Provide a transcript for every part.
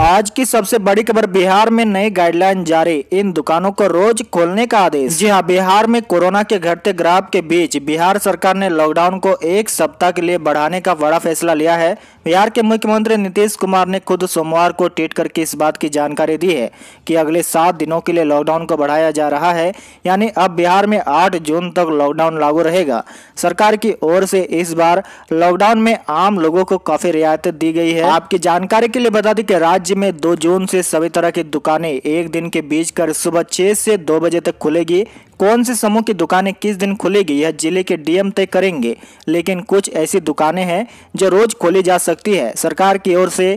आज की सबसे बड़ी खबर बिहार में नई गाइडलाइन जारी इन दुकानों को रोज खोलने का आदेश जी हाँ बिहार में कोरोना के घटते ग्राफ के बीच बिहार सरकार ने लॉकडाउन को एक सप्ताह के लिए बढ़ाने का बड़ा फैसला लिया है बिहार के मुख्यमंत्री नीतीश कुमार ने खुद सोमवार को ट्वीट करके इस बात की जानकारी दी है की अगले सात दिनों के लिए लॉकडाउन को बढ़ाया जा रहा है यानी अब बिहार में आठ जून तक लॉकडाउन लागू रहेगा सरकार की ओर से इस बार लॉकडाउन में आम लोगों को काफी रियायत दी गई है आपकी जानकारी के लिए बता दी की राज्य राज्य में दो जून से सभी तरह की दुकानें एक दिन के बीच कर सुबह छह से दो बजे तक खुलेगी कौन से समूह की दुकानें किस दिन खुलेगी यह जिले के डीएम तय करेंगे लेकिन कुछ ऐसी दुकानें हैं जो रोज खोली जा सकती है सरकार की ओर से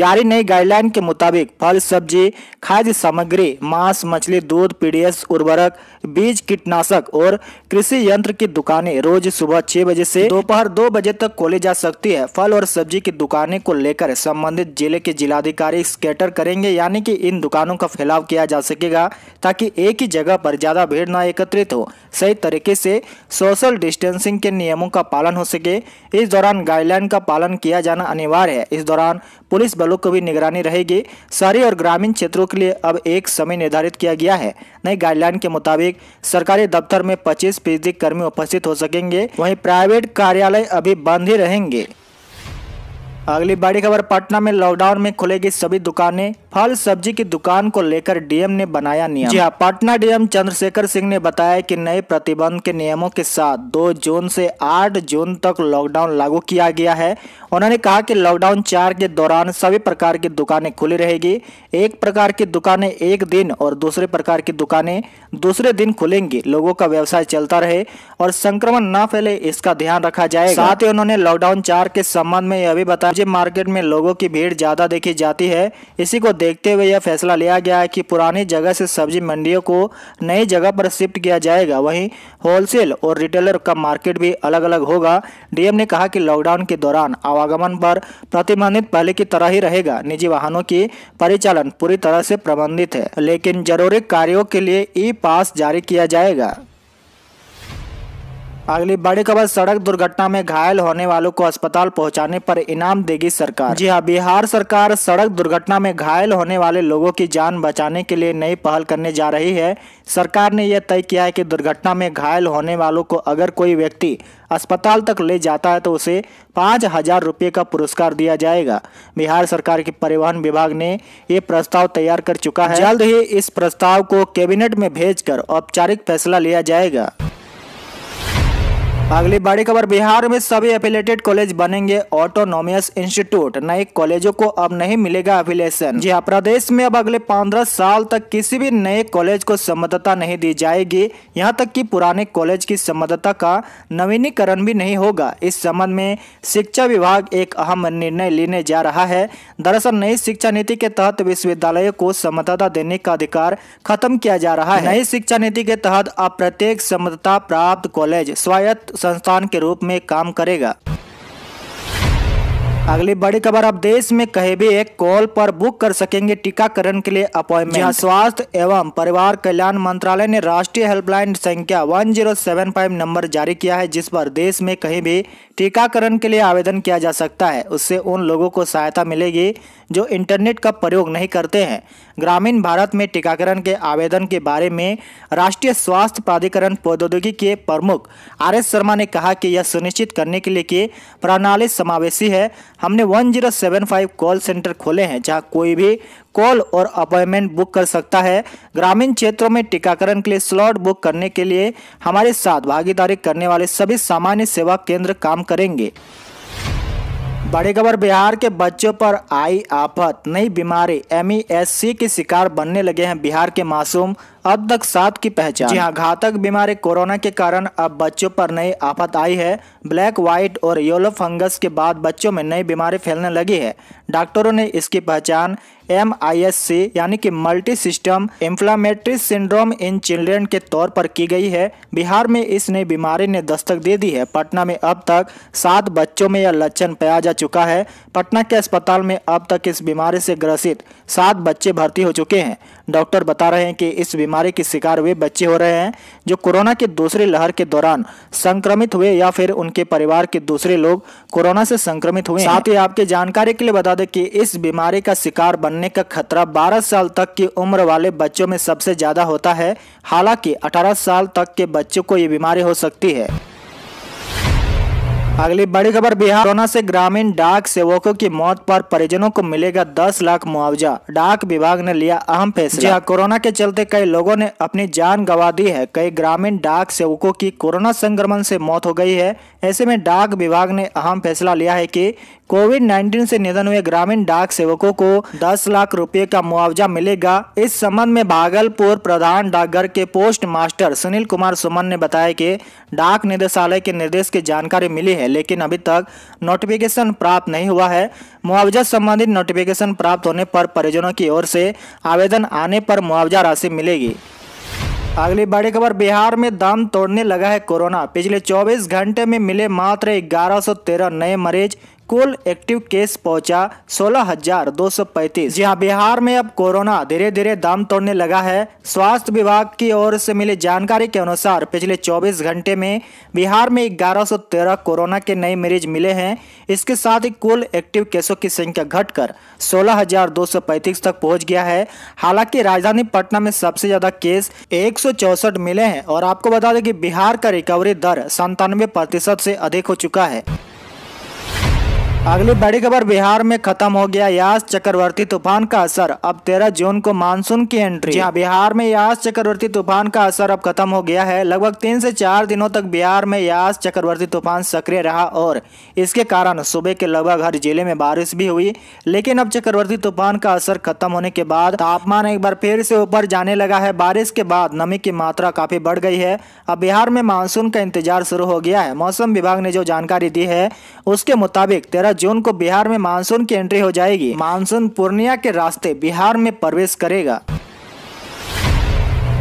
जारी नई गाइडलाइन के मुताबिक फल सब्जी खाद्य सामग्री मांस मछली दूध पीडीएस उर्वरक बीज कीटनाशक और कृषि यंत्र की दुकानें रोज सुबह छह बजे से दोपहर दो बजे तक खोली जा सकती है फल और सब्जी की दुकानें को लेकर संबंधित जिले के जिलाधिकारी सारे स्केटर करेंगे यानी कि इन दुकानों का फैलाव किया जा सकेगा ताकि एक ही जगह पर ज़्यादा भीड़ ना एकत्रित हो सही तरीके से सोशल डिस्टेंसिंग के नियमों का पालन हो सके इस दौरान गाइडलाइन का पालन किया जाना अनिवार्य है इस दौरान पुलिस बलों को भी निगरानी रहेगी शहरी और ग्रामीण क्षेत्रों के लिए अब एक समय निर्धारित किया गया है नई गाइडलाइन के मुताबिक सरकारी दफ्तर में पच्चीस फीसदी कर्मी उपस्थित हो सकेंगे वहीं प्राइवेट कार्यालय अभी बंद ही रहेंगे अगली बड़ी खबर पटना में लॉकडाउन में खुलेगी सभी दुकानें फल सब्जी की दुकान को लेकर डीएम ने बनाया नियम जी हाँ पटना डीएम चंद्रशेखर सिंह ने बताया कि नए प्रतिबंध के नियमों के साथ 2 जून से 8 जून तक लॉकडाउन लागू किया गया है उन्होंने कहा कि लॉकडाउन चार के दौरान सभी प्रकार की दुकानें खुली रहेगी एक प्रकार की दुकानें एक दिन और दूसरे प्रकार की दुकानें दूसरे दिन खुलेंगी लोगों का व्यवसाय चलता रहे और संक्रमण न फैले इसका ध्यान रखा जाए साथ ही उन्होंने लॉकडाउन चार के संबंध में यह भी बताया सब्जी मार्केट में लोगों की भीड़ ज़्यादा देखी जाती है इसी को देखते हुए यह फैसला लिया गया है कि पुरानी जगह से सब्जी मंडियों को नई जगह पर शिफ्ट किया जाएगा वहीं होलसेल और रिटेलर का मार्केट भी अलग अलग होगा डीएम ने कहा कि लॉकडाउन के दौरान आवागमन पर प्रतिबंधित पहले की तरह ही रहेगा निजी वाहनों की परिचालन पूरी तरह से प्रबंधित है लेकिन जरूरी कार्यों के लिए ई पास जारी किया जाएगा अगली बड़ी खबर सड़क दुर्घटना में घायल होने वालों को अस्पताल पहुंचाने पर इनाम देगी सरकार जी हाँ बिहार सरकार सड़क दुर्घटना में घायल होने वाले लोगों की जान बचाने के लिए नई पहल करने जा रही है सरकार ने यह तय किया है कि दुर्घटना में घायल होने वालों को अगर कोई व्यक्ति अस्पताल तक ले जाता है तो उसे पाँच हजार रुपये का पुरस्कार दिया जाएगा बिहार सरकार के परिवहन विभाग ने ये प्रस्ताव तैयार कर चुका है जल्द ही इस प्रस्ताव को कैबिनेट में भेज औपचारिक फैसला लिया जाएगा अगली बड़ी खबर बिहार में सभी एफिलेटेड कॉलेज बनेंगे ऑटोनोमियस इंस्टीट्यूट नए कॉलेजों को अब नहीं मिलेगा एफिलेशन जी हाँ प्रदेश में अब अगले पंद्रह साल तक किसी भी नए कॉलेज को संबद्धता नहीं दी जाएगी यहाँ तक कि पुराने कॉलेज की संबद्धता का नवीनीकरण भी नहीं होगा इस संबंध में शिक्षा विभाग एक अहम निर्णय लेने जा रहा है दरअसल नई शिक्षा नीति के तहत विश्वविद्यालयों को संबद्धता देने का अधिकार खत्म किया जा रहा है नई शिक्षा नीति के तहत अब प्रत्येक संबद्धता प्राप्त कॉलेज स्वायत्त संस्थान के रूप में काम करेगा अगली बड़ी खबर अब देश में कहीं भी एक कॉल पर बुक कर सकेंगे टीकाकरण के लिए अपॉइंटमेंट हाँ, स्वास्थ्य एवं परिवार कल्याण मंत्रालय ने राष्ट्रीय हेल्पलाइन संख्या 1075 नंबर जारी किया है जिस पर देश में कहीं भी टीकाकरण के लिए आवेदन किया जा सकता है उससे उन लोगों को सहायता मिलेगी जो इंटरनेट का प्रयोग नहीं करते हैं ग्रामीण भारत में टीकाकरण के आवेदन के बारे में राष्ट्रीय स्वास्थ्य प्राधिकरण प्रौद्योगिकी के प्रमुख आर एस शर्मा ने कहा कि यह सुनिश्चित करने के लिए कि प्रणाली समावेशी है हमने 1075 कॉल सेंटर खोले हैं जहां कोई भी कॉल और अपॉइंटमेंट बुक कर सकता है ग्रामीण क्षेत्रों में टीकाकरण के लिए स्लॉट बुक करने के लिए हमारे साथ भागीदारी करने वाले सभी सामान्य सेवा केंद्र काम करेंगे बड़ी खबर बिहार के बच्चों पर आई आफत नई बीमारी एम e के शिकार बनने लगे हैं बिहार के मासूम अब तक सात की पहचान जी हाँ घातक बीमारी कोरोना के कारण अब बच्चों पर नई आफत आई है ब्लैक व्हाइट और येलो फंगस के बाद बच्चों में नई बीमारी फैलने लगी है डॉक्टरों ने इसकी पहचान एम यानी कि multi system inflammatory syndrome in children के तौर पर की गई है बिहार में इस नई बीमारी ने दस्तक दे दी है पटना में अब तक सात बच्चों में यह लक्षण पाया जा चुका है पटना के अस्पताल में अब तक इस बीमारी से ग्रसित सात बच्चे भर्ती हो चुके हैं डॉक्टर बता रहे हैं कि इस बीमारी के शिकार हुए बच्चे हो रहे हैं जो कोरोना के दूसरी लहर के दौरान संक्रमित हुए या फिर उनके परिवार के दूसरे लोग कोरोना से संक्रमित हुए साथ ही आपके जानकारी के लिए बता दें कि इस बीमारी का शिकार बनने का खतरा 12 साल तक की उम्र वाले बच्चों में सबसे ज्यादा होता है हालांकि अठारह साल तक के बच्चों को ये बीमारी हो सकती है अगली बड़ी खबर बिहार कोरोना से ग्रामीण डाक सेवकों की मौत पर परिजनों को मिलेगा दस लाख मुआवजा डाक विभाग ने लिया अहम फैसला हाँ, कोरोना के चलते कई लोगों ने अपनी जान गंवा दी है कई ग्रामीण डाक सेवकों की कोरोना संक्रमण से मौत हो गई है ऐसे में डाक विभाग ने अहम फैसला लिया है कि कोविड 19 से निधन हुए ग्रामीण डाक सेवकों को 10 लाख रुपए का मुआवजा मिलेगा इस संबंध में भागलपुर प्रधान डाकघर के पोस्ट मास्टर सुनील कुमार सुमन ने बताया कि डाक निदेशालय के निर्देश की जानकारी मिली है लेकिन अभी तक नोटिफिकेशन प्राप्त नहीं हुआ है मुआवजा संबंधित नोटिफिकेशन प्राप्त होने पर परिजनों की ओर से आवेदन आने पर मुआवजा राशि मिलेगी अगली बड़ी खबर बिहार में दम तोड़ने लगा है कोरोना पिछले 24 घंटे में मिले मात्र 1113 नए मरीज कुल एक्टिव केस पहुंचा 16,235। जी हाँ बिहार में अब कोरोना धीरे धीरे दाम तोड़ने लगा है स्वास्थ्य विभाग की ओर से मिली जानकारी के अनुसार पिछले 24 घंटे में बिहार में 1113 कोरोना के नए मरीज मिले हैं इसके साथ ही कुल एक्टिव केसों की संख्या घटकर 16,235 तक पहुंच गया है हालांकि राजधानी पटना में सबसे ज्यादा केस एक मिले हैं और आपको बता दें कि बिहार का रिकवरी दर संतानवे प्रतिशत से अधिक हो चुका है अगली बड़ी खबर बिहार में खत्म हो गया यास चक्रवर्ती तूफान का असर अब तेरह जून को मानसून की एंट्री जहां बिहार में यास चक्रवर्ती तूफान का असर अब खत्म हो गया है लगभग तीन से चार दिनों तक बिहार में यास चक्रवर्ती तूफान सक्रिय रहा और इसके कारण सुबह के लगभग हर जिले में बारिश भी हुई लेकिन अब चक्रवर्ती तूफान का असर खत्म होने के बाद तापमान एक बार फिर से ऊपर जाने लगा है बारिश के बाद नमी की मात्रा काफी बढ़ गई है अब बिहार में मानसून का इंतजार शुरू हो गया है मौसम विभाग ने जो जानकारी दी है उसके मुताबिक तेरह ग्यारह जून को बिहार में मानसून की एंट्री हो जाएगी मानसून पूर्णिया के रास्ते बिहार में प्रवेश करेगा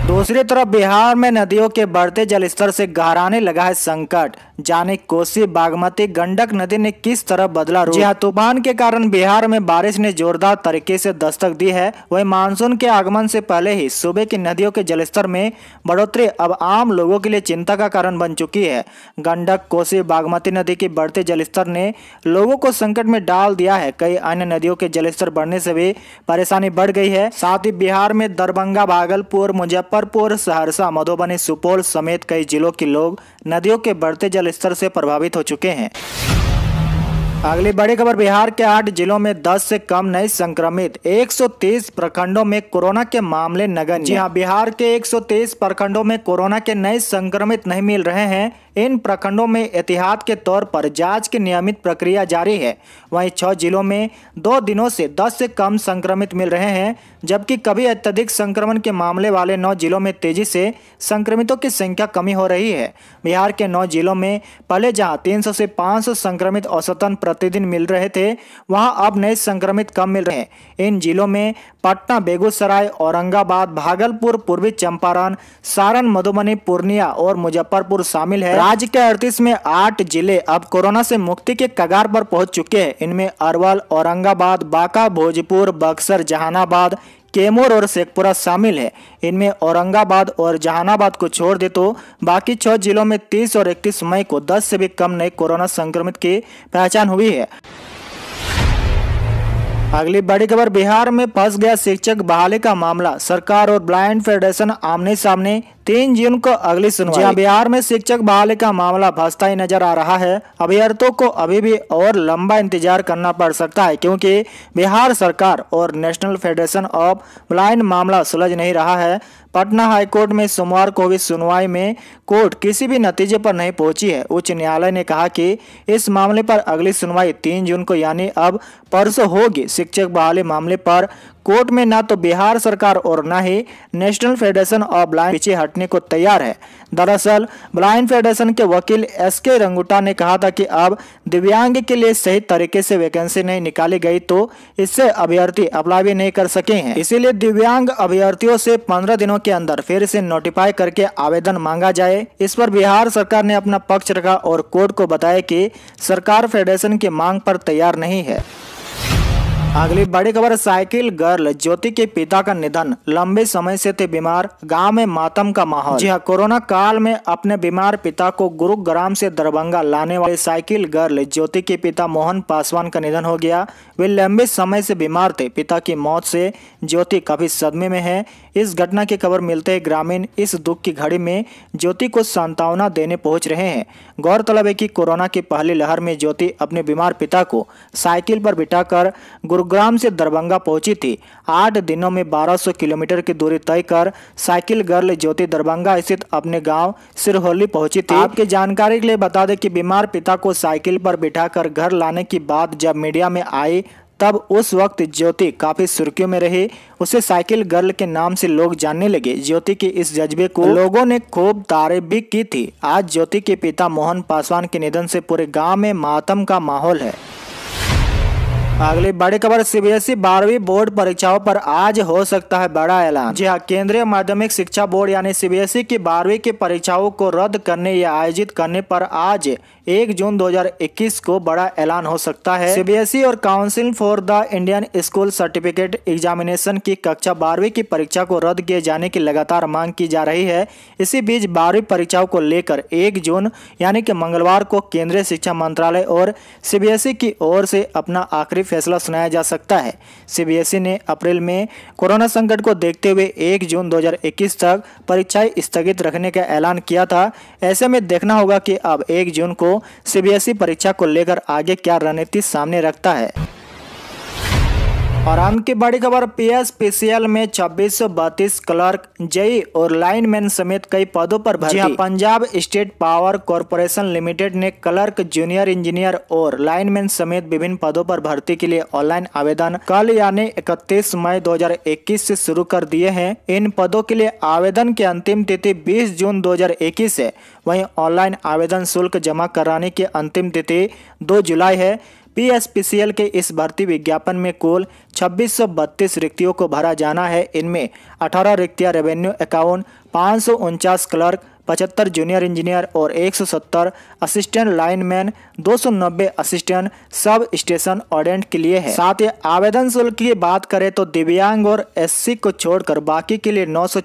दूसरी तरफ बिहार में नदियों के बढ़ते जलस्तर से गहराने लगा है संकट जाने कोसी बागमती गंडक नदी ने किस तरह बदला रूप यहाँ तूफान के कारण बिहार में बारिश ने जोरदार तरीके से दस्तक दी है वही मानसून के आगमन से पहले ही सूबे की नदियों के जलस्तर में बढ़ोतरी अब आम लोगों के लिए चिंता का कारण बन चुकी है गंडक कोसी बागमती नदी के बढ़ते जलस्तर ने लोगों को संकट में डाल दिया है कई अन्य नदियों के जलस्तर बढ़ने से भी परेशानी बढ़ गई है साथ ही बिहार में दरभंगा भागलपुर मुजफ्फरपुर सहरसा मधुबनी सुपौल समेत कई जिलों के लोग नदियों के बढ़ते जल स्तर से प्रभावित हो चुके हैं अगली बड़ी खबर बिहार के आठ जिलों में 10 से कम नए संक्रमित 130 प्रखंडों में कोरोना के मामले नगर जी हाँ बिहार के 130 प्रखंडों में कोरोना के नए संक्रमित नहीं मिल रहे हैं इन प्रखंडों में एहतियात के तौर पर जांच की नियमित प्रक्रिया जारी है वहीं छह जिलों में दो दिनों से दस से कम संक्रमित मिल रहे हैं जबकि कभी अत्यधिक संक्रमण के मामले वाले नौ जिलों में तेजी से संक्रमितों की संख्या कमी हो रही है बिहार के नौ जिलों में पहले जहाँ तीन से पाँच संक्रमित औसतन प्रतिदिन मिल रहे थे वहां अब नए संक्रमित कम मिल रहे हैं इन जिलों में पटना बेगूसराय औरंगाबाद भागलपुर पूर्वी चंपारण सारण मधुबनी पूर्णिया और मुजफ्फरपुर शामिल है राज्य के अड़तीस में आठ जिले अब कोरोना से मुक्ति के कगार पर पहुंच चुके हैं इनमें अरवल औरंगाबाद बांका भोजपुर बक्सर जहानाबाद कैमोर और शेखपुरा शामिल है इनमें औरंगाबाद और जहानाबाद को छोड़ दे तो बाकी छह जिलों में 30 और 31 मई को 10 से भी कम नए कोरोना संक्रमित की पहचान हुई है अगली बड़ी खबर बिहार में फंस गया शिक्षक बहाली का मामला सरकार और ब्लाइंड फेडरेशन आमने सामने तीन जून को अगली सुनवाई हाँ, बिहार में शिक्षक बहाली का मामला फंसता ही नजर आ रहा है अभ्यर्थों को अभी भी और लंबा इंतजार करना पड़ सकता है क्योंकि बिहार सरकार और नेशनल फेडरेशन ऑफ ब्लाइंड मामला सुलझ नहीं रहा है पटना हाईकोर्ट में सोमवार को भी सुनवाई में कोर्ट किसी भी नतीजे पर नहीं पहुंची है उच्च न्यायालय ने कहा कि इस मामले पर अगली सुनवाई तीन जून को यानी अब परसों होगी शिक्षक बहाली मामले पर कोर्ट में ना तो बिहार सरकार और ना ही नेशनल फेडरेशन ऑफ ब्लाइंड पीछे हटने को तैयार है दरअसल ब्लाइंड फेडरेशन के वकील एस के रंगुटा ने कहा था कि अब दिव्यांग के लिए सही तरीके से वैकेंसी नहीं निकाली गई तो इससे अभ्यर्थी अप्लाई भी नहीं कर सके हैं इसीलिए दिव्यांग अभ्यर्थियों से पंद्रह दिनों के अंदर फिर से नोटिफाई करके आवेदन मांगा जाए इस पर बिहार सरकार ने अपना पक्ष रखा और कोर्ट को बताया की सरकार फेडरेशन की मांग पर तैयार नहीं है अगली बड़ी खबर साइकिल गर्ल ज्योति के पिता का निधन लंबे समय से थे बीमार गांव में मातम का माहौल जी हाँ कोरोना काल में अपने बीमार पिता को गुरुग्राम से दरभंगा लाने वाले साइकिल गर्ल ज्योति के पिता मोहन पासवान का निधन हो गया वे लंबे समय से बीमार थे पिता की मौत से ज्योति काफी सदमे में है इस घटना की खबर मिलते ही ग्रामीण इस दुख की घड़ी में ज्योति को सांत्वना देने पहुंच रहे हैं गौरतलब है की कोरोना की पहली लहर में ज्योति अपने बीमार पिता को साइकिल पर बिठा गुरु गुरुग्राम से दरभंगा पहुंची थी आठ दिनों में 1200 किलोमीटर की दूरी तय कर साइकिल गर्ल ज्योति दरभंगा स्थित अपने गांव सिरहोली पहुंची थी आपके जानकारी के लिए बता दें कि बीमार पिता को साइकिल पर बिठाकर घर लाने की बात जब मीडिया में आई तब उस वक्त ज्योति काफ़ी सुर्खियों में रही उसे साइकिल गर्ल के नाम से लोग जानने लगे ज्योति के इस जज्बे को लोगों ने खूब तारीफ भी की थी आज ज्योति के पिता मोहन पासवान के निधन से पूरे गांव में मातम का माहौल है अगली बड़ी खबर सीबीएसई e बारहवीं बोर्ड परीक्षाओं पर आज हो सकता है बड़ा ऐलान जी हाँ केंद्रीय माध्यमिक शिक्षा बोर्ड यानी सीबीएसई e की बारहवीं की परीक्षाओं को रद्द करने या आयोजित करने पर आज एक जून 2021 को बड़ा ऐलान हो सकता है सीबीएसई e और council for the Indian school certificate examination की कक्षा बारहवीं की परीक्षा को रद्द किए जाने की लगातार मांग की जा रही है इसी बीच बारहवीं परीक्षाओं को लेकर एक जून यानी कि मंगलवार को केंद्रीय शिक्षा मंत्रालय और सीबीएसई e की ओर से अपना आखिरी फैसला सुनाया जा सकता है सीबीएसई e ने अप्रैल में कोरोना संकट को देखते हुए एक जून दो तक परीक्षाएं स्थगित रखने का ऐलान किया था ऐसे में देखना होगा कि अब एक जून को सीबीएसई परीक्षा को लेकर आगे क्या रणनीति सामने रखता है और अंत की बड़ी खबर सी स्पेशल में छब्बीस सौ बत्तीस क्लर्क जई और लाइनमैन समेत कई पदों पर भर्ती हाँ, Punjab state power corporation limited ने क्लर्क जूनियर इंजीनियर और लाइनमैन समेत विभिन्न पदों पर भर्ती के लिए ऑनलाइन आवेदन कल यानी इकतीस मई 2021 से शुरू कर दिए हैं इन पदों के लिए आवेदन की अंतिम तिथि बीस जून इक्कीस है वही ऑनलाइन आवेदन शुल्क जमा कराने की अंतिम तिथि दो जुलाई है पीएसपीसीएल के इस भर्ती विज्ञापन में कुल छब्बीस रिक्तियों को भरा जाना है इनमें 18 रिक्तियां रेवेन्यू अकाउंट पाँच क्लर्क पचहत्तर जूनियर इंजीनियर और 170 assistant lineman 290 assistant sub station attendant के लिए है साथ ही आवेदन शुल्क की बात करें तो दिव्यांग और एससी को छोड़कर बाकी के लिए नौ सौ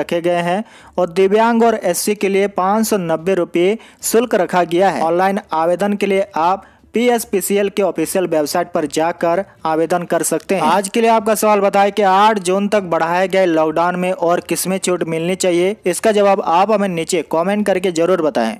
रखे गए हैं और दिव्यांग और एससी के लिए पाँच सौ शुल्क रखा गया है ऑनलाइन आवेदन के लिए आप पीएसपीसीएल के ऑफिशियल वेबसाइट पर जाकर आवेदन कर सकते हैं आज के लिए आपका सवाल बताए कि 8 जून तक बढ़ाए गए लॉकडाउन में और किसमें छूट मिलनी चाहिए इसका जवाब आप हमें नीचे कमेंट करके जरूर बताएं